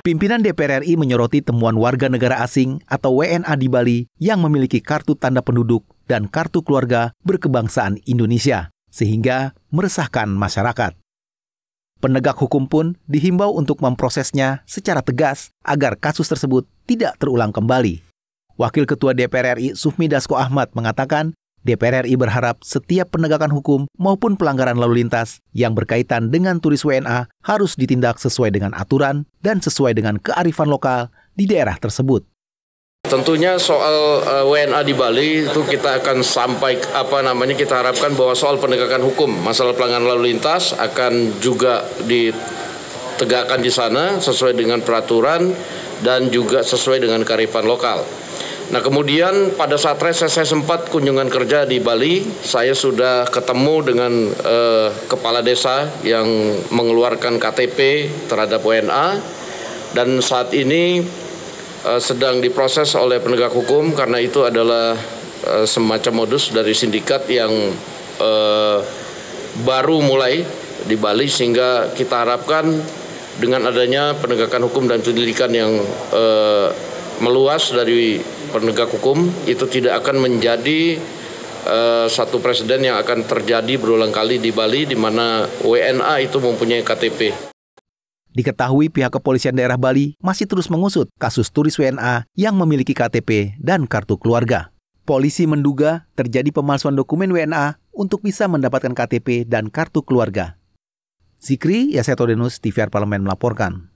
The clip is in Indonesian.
Pimpinan DPR RI menyoroti temuan warga negara asing atau WNA di Bali yang memiliki kartu tanda penduduk dan kartu keluarga berkebangsaan Indonesia, sehingga meresahkan masyarakat. Penegak hukum pun dihimbau untuk memprosesnya secara tegas agar kasus tersebut tidak terulang kembali. Wakil Ketua DPR RI Sufmi Dasko Ahmad mengatakan DPR RI berharap setiap penegakan hukum maupun pelanggaran lalu lintas yang berkaitan dengan turis WNA harus ditindak sesuai dengan aturan dan sesuai dengan kearifan lokal di daerah tersebut. Tentunya soal eh, WNA di Bali itu kita akan sampai apa namanya kita harapkan bahwa soal penegakan hukum masalah pelanggaran lalu lintas akan juga ditegakkan di sana sesuai dengan peraturan dan juga sesuai dengan kearifan lokal. Nah kemudian pada saat reses saya sempat kunjungan kerja di Bali, saya sudah ketemu dengan eh, kepala desa yang mengeluarkan KTP terhadap WNA dan saat ini eh, sedang diproses oleh penegak hukum karena itu adalah eh, semacam modus dari sindikat yang eh, baru mulai di Bali sehingga kita harapkan dengan adanya penegakan hukum dan penyelidikan yang eh, meluas dari penegak hukum itu tidak akan menjadi uh, satu presiden yang akan terjadi berulang kali di Bali di mana WNA itu mempunyai KTP. Diketahui pihak kepolisian daerah Bali masih terus mengusut kasus turis WNA yang memiliki KTP dan kartu keluarga. Polisi menduga terjadi pemalsuan dokumen WNA untuk bisa mendapatkan KTP dan kartu keluarga. Zikri Yaseto Denus, TVR Parlemen melaporkan.